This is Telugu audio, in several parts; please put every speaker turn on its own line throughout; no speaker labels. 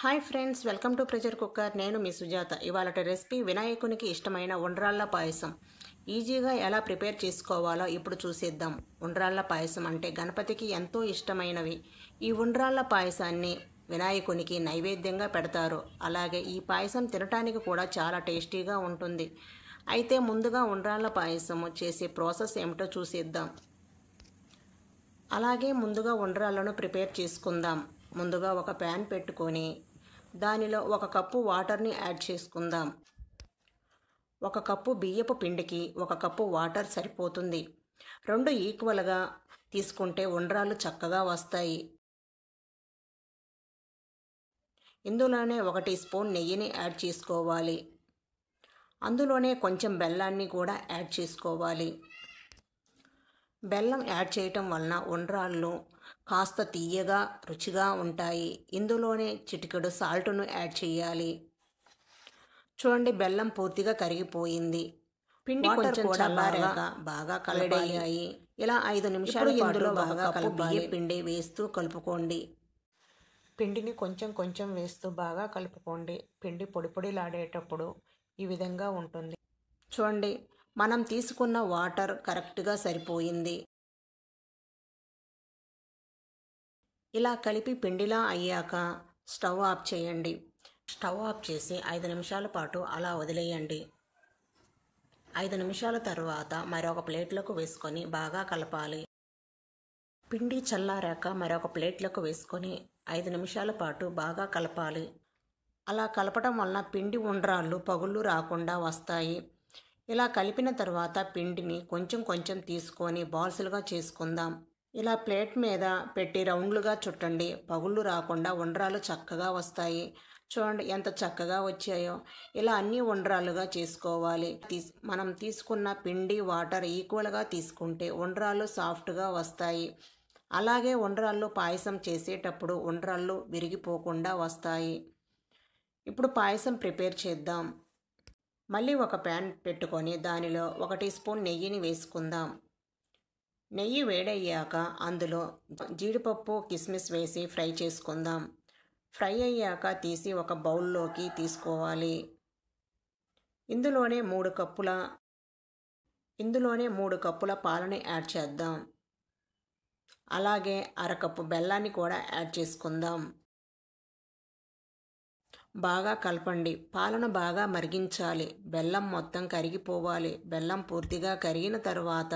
hi friends welcome to pressure cooker నేను మీ సుజాత ఇవాళ రెసిపీ వినాయకునికి ఇష్టమైన ఉండ్రాళ్ళ పాయసం ఈజీగా ఎలా ప్రిపేర్ చేసుకోవాలో ఇప్పుడు చూసేద్దాం ఉండ్రాళ్ళ పాయసం అంటే గణపతికి ఎంతో ఇష్టమైనవి ఈ ఉండ్రాళ్ళ పాయసాన్ని వినాయకునికి నైవేద్యంగా పెడతారు అలాగే ఈ పాయసం తినటానికి కూడా చాలా టేస్టీగా ఉంటుంది అయితే ముందుగా ఉండ్రాళ్ళ పాయసం చేసే ప్రాసెస్ ఏమిటో చూసేద్దాం అలాగే ముందుగా ఉండ్రాళ్ళను ప్రిపేర్ చేసుకుందాం ముందుగా ఒక ప్యాన్ పెట్టుకొని దానిలో ఒక కప్పు వాటర్ని యాడ్ చేసుకుందాం ఒక కప్పు బియ్యపు పిండికి ఒక కప్పు వాటర్ సరిపోతుంది రెండు ఈక్వల్గా తీసుకుంటే ఉండ్రాలు చక్కగా వస్తాయి ఇందులోనే ఒక టీ స్పూన్ నెయ్యిని యాడ్ చేసుకోవాలి అందులోనే కొంచెం బెల్లాన్ని కూడా యాడ్ చేసుకోవాలి బెల్లం యాడ్ చేయటం వలన ఉండ్రాళ్ళు కాస్త తీయగా రుచిగా ఉంటాయి ఇందులోనే చిటికెడు సాల్ట్ను యాడ్ చేయాలి చూడండి బెల్లం పూర్తిగా కరిగిపోయింది పిండి కొంచెం బాగా బాగా కలడయ్యాయి ఇలా ఐదు నిమిషాలు ఇందులో బాగా కలిపి పిండి వేస్తూ కలుపుకోండి పిండిని కొంచెం కొంచెం వేస్తూ బాగా కలుపుకోండి పిండి పొడి పొడిలాడేటప్పుడు ఈ విధంగా ఉంటుంది చూడండి మనం తీసుకున్న వాటర్ కరెక్ట్గా సరిపోయింది ఇలా కలిపి పిండిలా అయ్యాక స్టవ్ ఆఫ్ చేయండి స్టవ్ ఆఫ్ చేసి ఐదు నిమిషాల పాటు అలా వదిలేయండి ఐదు నిమిషాల తర్వాత మరొక ప్లేట్లకు వేసుకొని బాగా కలపాలి పిండి చల్లారాక మరొక ప్లేట్లకు వేసుకొని ఐదు నిమిషాల పాటు బాగా కలపాలి అలా కలపడం వలన పిండి ఉండ్రాళ్ళు పగుళ్ళు రాకుండా వస్తాయి ఇలా కలిపిన తర్వాత పిండిని కొంచెం కొంచెం తీసుకొని బాల్సులుగా చేసుకుందాం ఇలా ప్లేట్ మీద పెట్టి రౌండ్లుగా చుట్టండి పగుళ్ళు రాకుండా ఉండరాలు చక్కగా వస్తాయి చూడండి ఎంత చక్కగా వచ్చాయో ఇలా అన్ని ఉండరాలుగా చేసుకోవాలి మనం తీసుకున్న పిండి వాటర్ ఈక్వల్గా తీసుకుంటే ఉండరాలు సాఫ్ట్గా వస్తాయి అలాగే ఉండరాళ్ళు పాయసం చేసేటప్పుడు ఉండ్రాళ్ళు విరిగిపోకుండా వస్తాయి ఇప్పుడు పాయసం ప్రిపేర్ చేద్దాం మళ్ళీ ఒక ప్యాన్ పెట్టుకొని దానిలో ఒక టీ స్పూన్ నెయ్యిని వేసుకుందాం నెయ్యి వేడయ్యాక అందులో జీడిపప్పు కిస్మిస్ వేసి ఫ్రై చేసుకుందాం ఫ్రై అయ్యాక తీసి ఒక బౌల్లోకి తీసుకోవాలి ఇందులోనే మూడు కప్పుల ఇందులోనే మూడు కప్పుల పాలని యాడ్ చేద్దాం అలాగే అరకప్పు బెల్లాన్ని కూడా యాడ్ చేసుకుందాం బాగా కలపండి పాలను బాగా మరిగించాలి బెల్లం మొత్తం కరిగిపోవాలి బెల్లం పూర్తిగా కరిగిన తర్వాత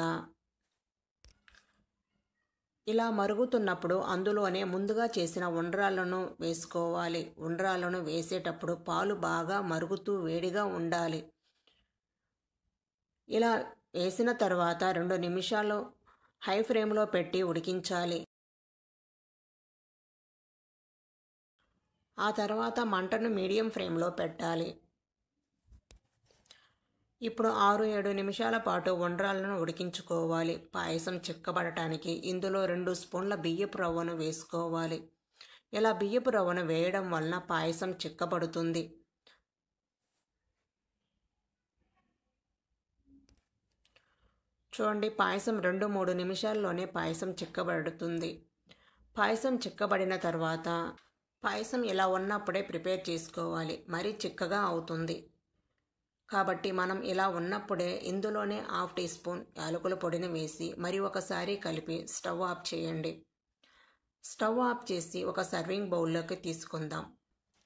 ఇలా మరుగుతున్నప్పుడు అందులోనే ముందుగా చేసిన ఉండ్రాలను వేసుకోవాలి ఉండ్రాలను వేసేటప్పుడు పాలు బాగా మరుగుతూ వేడిగా ఉండాలి ఇలా వేసిన తర్వాత రెండు నిమిషాలు హై ఫ్లేమ్లో పెట్టి ఉడికించాలి ఆ తర్వాత మంటను మీడియం ఫ్లేమ్లో పెట్టాలి ఇప్పుడు ఆరు ఏడు నిమిషాల పాటు ఉండ్రాలను ఉడికించుకోవాలి పాయసం చిక్కబడటానికి ఇందులో రెండు స్పూన్ల బియ్యపు రవ్వను వేసుకోవాలి ఇలా బియ్యపు రవ్వను వేయడం వలన పాయసం చిక్కబడుతుంది చూడండి పాయసం రెండు మూడు నిమిషాల్లోనే పాయసం చిక్కబడుతుంది పాయసం చిక్కబడిన తర్వాత పాయసం ఇలా ఉన్నప్పుడే ప్రిపేర్ చేసుకోవాలి మరీ చిక్కగా అవుతుంది కాబట్టి మనం ఇలా ఉన్నప్పుడే ఇందులోనే హాఫ్ టీ స్పూన్ యాలకుల పొడిని వేసి మరి ఒకసారి కలిపి స్టవ్ ఆఫ్ చేయండి స్టవ్ ఆఫ్ చేసి ఒక సర్వింగ్ బౌల్లోకి తీసుకుందాం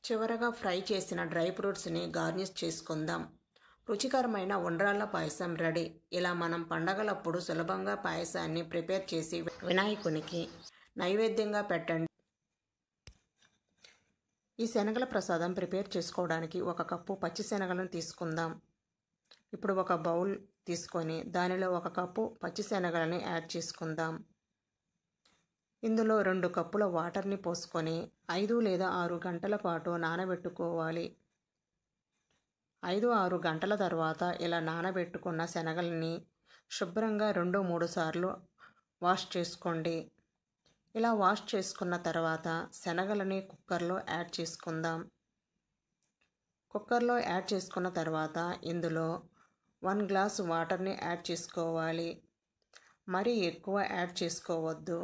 చివరగా ఫ్రై చేసిన డ్రై ఫ్రూట్స్ని గార్నిష్ చేసుకుందాం రుచికరమైన ఉండ్రాళ్ళ పాయసం రెడీ ఇలా మనం పండగలప్పుడు సులభంగా పాయసాన్ని ప్రిపేర్ చేసి వినాయకునికి నైవేద్యంగా పెట్టండి ఈ శనగల ప్రసాదం ప్రిపేర్ చేసుకోవడానికి ఒక కప్పు పచ్చి శనగలను తీసుకుందాం ఇప్పుడు ఒక బౌల్ తీసుకొని దానిలో ఒక కప్పు పచ్చి యాడ్ చేసుకుందాం ఇందులో రెండు కప్పుల వాటర్ని పోసుకొని ఐదు లేదా ఆరు గంటల పాటు నానబెట్టుకోవాలి ఐదు ఆరు గంటల తర్వాత ఇలా నానబెట్టుకున్న శనగల్ని శుభ్రంగా రెండు మూడు సార్లు వాష్ చేసుకోండి ఇలా వాష్ చేసుకున్న తర్వాత శనగలని కుక్కర్లో యాడ్ చేసుకుందాం కుక్కర్లో యాడ్ చేసుకున్న తర్వాత ఇందులో వన్ గ్లాస్ వాటర్ని యాడ్ చేసుకోవాలి మరీ ఎక్కువ యాడ్ చేసుకోవద్దు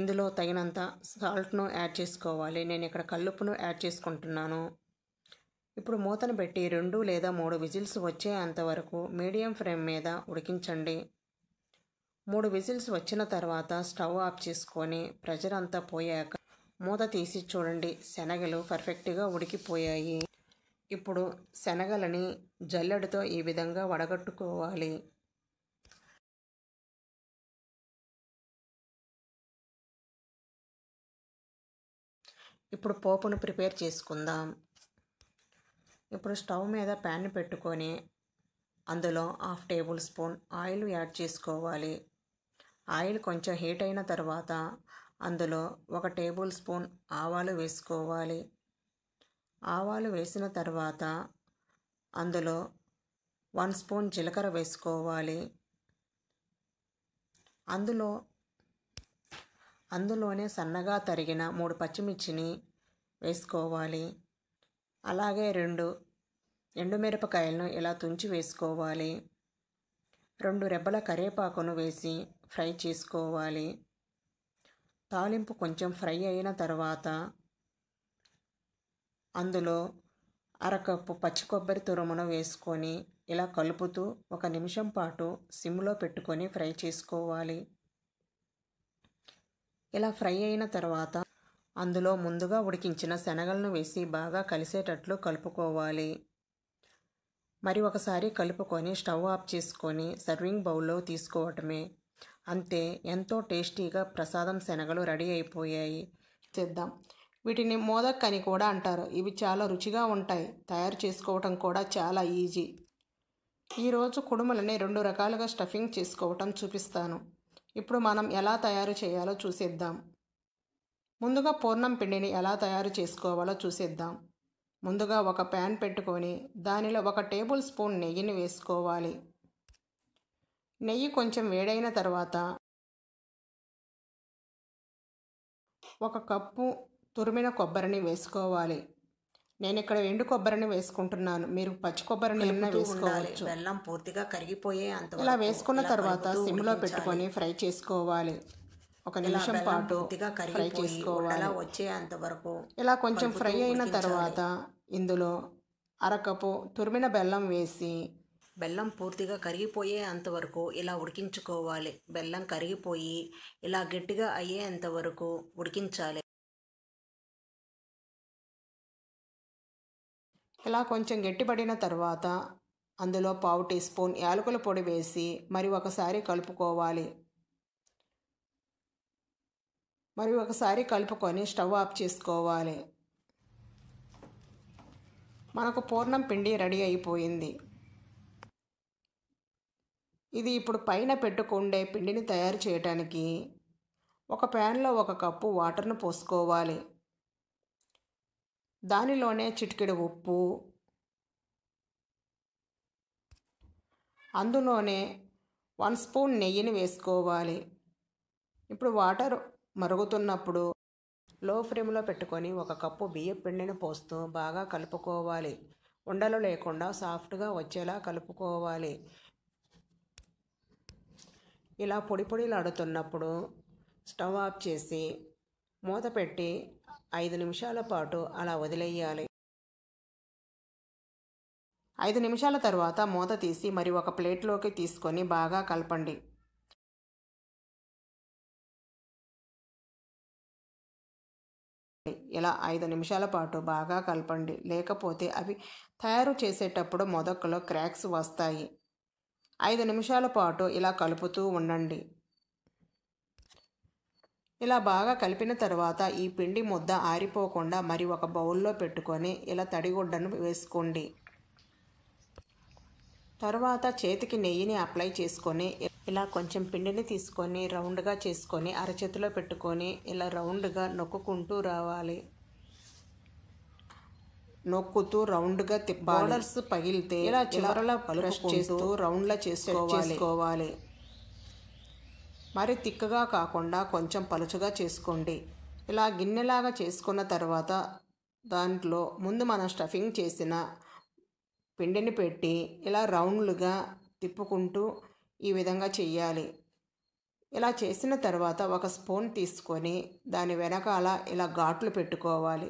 ఇందులో తగినంత సాల్ట్ను యాడ్ చేసుకోవాలి నేను ఇక్కడ కల్లుపును యాడ్ చేసుకుంటున్నాను ఇప్పుడు మూతను పెట్టి రెండు లేదా మూడు విజిల్స్ వచ్చే అంతవరకు మీడియం ఫ్లేమ్ మీద ఉడికించండి మూడు విజిల్స్ వచ్చిన తర్వాత స్టవ్ ఆఫ్ చేసుకొని ప్రెజర్ అంతా పోయాక మూత తీసి చూడండి శనగలు పర్ఫెక్ట్గా ఉడికిపోయాయి ఇప్పుడు శనగలని జల్లెడుతో ఈ విధంగా వడగట్టుకోవాలి ఇప్పుడు పోపును ప్రిపేర్ చేసుకుందాం ఇప్పుడు స్టవ్ మీద ప్యాన్ పెట్టుకొని అందులో half tablespoon oil add చేసుకోవాలి ఆయిల్ కొంచెం హీట్ అయిన తర్వాత అందులో ఒక టేబుల్ స్పూన్ ఆవాలు వేసుకోవాలి ఆవాలు వేసిన తర్వాత అందులో వన్ స్పూన్ జీలకర్ర వేసుకోవాలి అందులో అందులోనే సన్నగా తరిగిన మూడు పచ్చిమిర్చిని వేసుకోవాలి అలాగే రెండు ఎండుమిరపకాయలను ఇలా తుంచి వేసుకోవాలి రెండు రెబ్బల కరివేపాకును వేసి ఫ్రై చేసుకోవాలి తాలింపు కొంచెం ఫ్రై అయిన తర్వాత అందులో అరకప్పు పచ్చి కొబ్బరి తురుమును వేసుకొని ఇలా కలుపుతూ ఒక నిమిషం పాటు సిమ్లో పెట్టుకొని ఫ్రై చేసుకోవాలి ఇలా ఫ్రై అయిన తర్వాత అందులో ముందుగా ఉడికించిన శనగలను వేసి బాగా కలిసేటట్లు కలుపుకోవాలి మరి ఒకసారి కలుపుకొని స్టవ్ ఆఫ్ చేసుకొని సర్వింగ్ బౌల్లో తీసుకోవటమే అంతే ఎంతో టేస్టీగా ప్రసాదం శనగలు రెడీ అయిపోయాయి చేద్దాం వీటిని మోదక్ అని కూడా అంటారు ఇవి చాలా రుచిగా ఉంటాయి తయారు చేసుకోవటం కూడా చాలా ఈజీ ఈరోజు కుడుములని రెండు రకాలుగా స్టఫింగ్ చేసుకోవటం చూపిస్తాను ఇప్పుడు మనం ఎలా తయారు చేయాలో చూసేద్దాం ముందుగా పూర్ణం పిండిని ఎలా తయారు చేసుకోవాలో చూసేద్దాం ముందుగా ఒక ప్యాన్ పెట్టుకొని దానిలో ఒక టేబుల్ స్పూన్ నెయ్యిని వేసుకోవాలి నెయ్యి కొంచెం వేడైన తర్వాత ఒక కప్పు తురిమిన కొబ్బరిని వేసుకోవాలి నేను ఇక్కడ ఎండు కొబ్బరిని వేసుకుంటున్నాను మీరు పచ్చి కొబ్బరిని ఏమైనా వేసుకోవాలి బెల్లం పూర్తిగా కరిగిపోయే అంత ఇలా వేసుకున్న తర్వాత సిమ్లో పెట్టుకొని ఫ్రై చేసుకోవాలి ఒక నిమిషం పాటు ఫ్రై చేసుకోవాలి వచ్చేంత వరకు ఇలా కొంచెం ఫ్రై అయిన తర్వాత ఇందులో అరకపు తురిమిన బెల్లం వేసి బెల్లం పూర్తిగా కరిగిపోయే అంతవరకు ఇలా ఉడికించుకోవాలి బెల్లం కరిగిపోయి ఇలా గట్టిగా అయ్యేంత వరకు ఉడికించాలి ఇలా కొంచెం గట్టిపడిన తర్వాత అందులో పావు టీ స్పూన్ యాలకుల పొడి వేసి మరి ఒకసారి కలుపుకోవాలి మరి ఒకసారి కలుపుకొని స్టవ్ ఆఫ్ చేసుకోవాలి మనకు పూర్ణం పిండి రెడీ అయిపోయింది ఇది ఇప్పుడు పైన పెట్టుకుండే పిండిని తయారు చేయటానికి ఒక ప్యాన్లో ఒక కప్పు వాటర్ను పోసుకోవాలి దానిలోనే చిటికెడు ఉప్పు అందులోనే వన్ స్పూన్ నెయ్యిని వేసుకోవాలి ఇప్పుడు వాటర్ మరుగుతున్నప్పుడు లో ఫ్లేమ్లో పెట్టుకొని ఒక కప్పు బియ్యం పిండిని పోస్తూ బాగా కలుపుకోవాలి ఉండలు లేకుండా సాఫ్ట్గా వచ్చేలా కలుపుకోవాలి ఇలా పొడి పొడిలాడుతున్నప్పుడు స్టవ్ ఆఫ్ చేసి మూత పెట్టి ఐదు నిమిషాల పాటు అలా వదిలేయాలి ఐదు నిమిషాల తర్వాత మూత తీసి మరి ఒక ప్లేట్లోకి తీసుకొని బాగా కలపండి ఇలా ఐదు నిమిషాల పాటు బాగా కలపండి లేకపోతే అవి తయారు చేసేటప్పుడు మొదట్లో క్రాక్స్ వస్తాయి ఐదు నిమిషాల పాటు ఇలా కలుపుతూ ఉండండి ఇలా బాగా కలిపిన తర్వాత ఈ పిండి ముద్ద ఆరిపోకుండా మరి ఒక బౌల్లో పెట్టుకొని ఇలా తడిగుడ్డను వేసుకోండి తర్వాత చేతికి నెయ్యిని అప్లై చేసుకొని ఇలా కొంచెం పిండిని తీసుకొని రౌండ్గా చేసుకొని అరచేతిలో పెట్టుకొని ఇలా రౌండ్గా నొక్కుంటూ రావాలి నొక్కుతూ రౌండ్ గా తిప్పాలి పగిలితే ఇలా ప్రెస్ చేస్తూ రౌండ్ లా చేసుకోవాలి మరి తిక్కగా కాకుండా కొంచెం పలుచగా చేసుకోండి ఇలా గిన్నెలాగా చేసుకున్న తర్వాత దాంట్లో ముందు మనం స్టఫింగ్ చేసిన పిండిని పెట్టి ఇలా రౌండ్లుగా తిప్పుకుంటూ ఈ విధంగా చేయాలి ఇలా చేసిన తర్వాత ఒక స్పూన్ తీసుకొని దాని వెనకాల ఇలా ఘాట్లు పెట్టుకోవాలి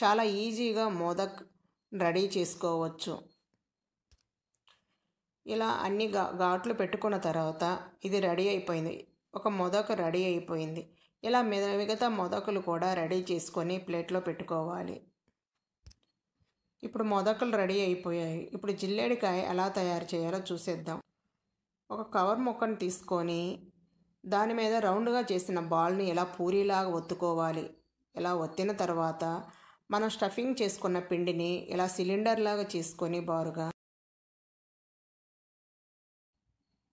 చాలా ఈజీగా మోదక్ రెడీ చేసుకోవచ్చు ఇలా అన్ని ఘా ఘాట్లు పెట్టుకున్న తర్వాత ఇది రెడీ అయిపోయింది ఒక మొదక రెడీ అయిపోయింది ఇలా మిగతా మొదకలు కూడా రెడీ చేసుకొని ప్లేట్లో పెట్టుకోవాలి ఇప్పుడు మొదకలు రెడీ అయిపోయాయి ఇప్పుడు జిల్లేడికాయ ఎలా తయారు చేయాలో చూసేద్దాం ఒక కవర్ మొక్కను తీసుకొని దాని మీద రౌండ్గా చేసిన బాల్ని ఎలా పూరిలాగా ఒత్తుకోవాలి ఇలా ఒత్తిన తర్వాత మనం స్టఫింగ్ చేసుకున్న పిండిని ఇలా సిలిండర్ లాగా చేసుకొని బారుగా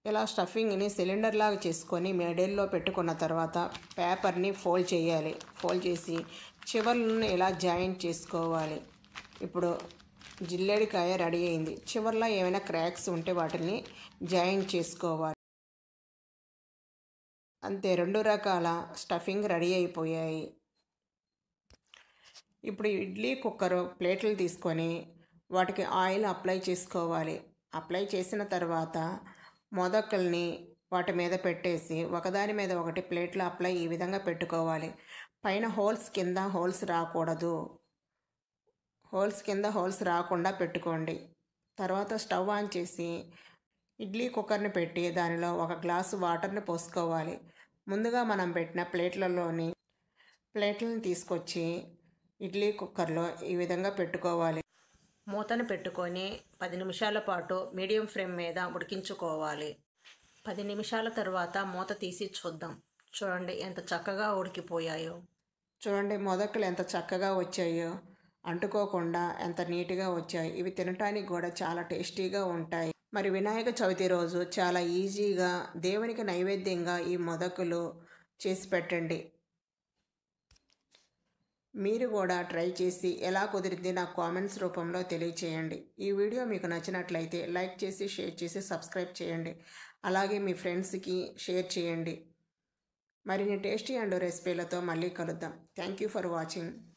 ఇలా స్టఫింగ్ని సిలిండర్ లాగా చేసుకొని మెడల్లో పెట్టుకున్న తర్వాత పేపర్ని ఫోల్డ్ చేయాలి ఫోల్డ్ చేసి చివర్లను ఇలా జాయింట్ చేసుకోవాలి ఇప్పుడు జిల్లేడికాయ రెడీ అయింది చివర్లో ఏమైనా క్రాక్స్ ఉంటే వాటిని జాయింట్ చేసుకోవాలి అంతే రెండు రకాల స్టఫింగ్ రెడీ అయిపోయాయి ఇప్పుడు ఇడ్లీ కుక్కర్ ప్లేట్లు తీసుకొని వాటికి ఆయిల్ అప్లై చేసుకోవాలి అప్లై చేసిన తర్వాత మొదకల్ని వాటి మీద పెట్టేసి ఒకదాని మీద ఒకటి ప్లేట్లు అప్లై ఈ విధంగా పెట్టుకోవాలి పైన హోల్స్ కింద హోల్స్ రాకూడదు హోల్స్ కింద హోల్స్ రాకుండా పెట్టుకోండి తర్వాత స్టవ్ ఆన్ చేసి ఇడ్లీ కుక్కర్ని పెట్టి దానిలో ఒక గ్లాసు వాటర్ని పోసుకోవాలి ముందుగా మనం పెట్టిన ప్లేట్లలోని ప్లేట్లను తీసుకొచ్చి ఇడ్లీ కుక్కర్లో ఈ విధంగా పెట్టుకోవాలి మూతను పెట్టుకొని పది నిమిషాల పాటు మీడియం ఫ్లేమ్ మీద ఉడికించుకోవాలి పది నిమిషాల తర్వాత మూత తీసి చూద్దాం చూడండి ఎంత చక్కగా ఉడికిపోయాయో చూడండి మొదకలు ఎంత చక్కగా వచ్చాయో అంటుకోకుండా ఎంత నీట్గా వచ్చాయి ఇవి తినటానికి కూడా చాలా టేస్టీగా ఉంటాయి మరి వినాయక చవితి రోజు చాలా ఈజీగా దేవునికి నైవేద్యంగా ఈ మొదకులు చేసి పెట్టండి మీరు కూడా ట్రై చేసి ఎలా కుదిరింది నాకు కామెంట్స్ రూపంలో తెలియచేయండి ఈ వీడియో మీకు నచ్చినట్లయితే లైక్ చేసి షేర్ చేసి సబ్స్క్రైబ్ చేయండి అలాగే మీ ఫ్రెండ్స్కి షేర్ చేయండి మరిన్ని టేస్టీ అండ్ రెసిపీలతో మళ్ళీ కలుద్దాం థ్యాంక్ యూ ఫర్ వాచింగ్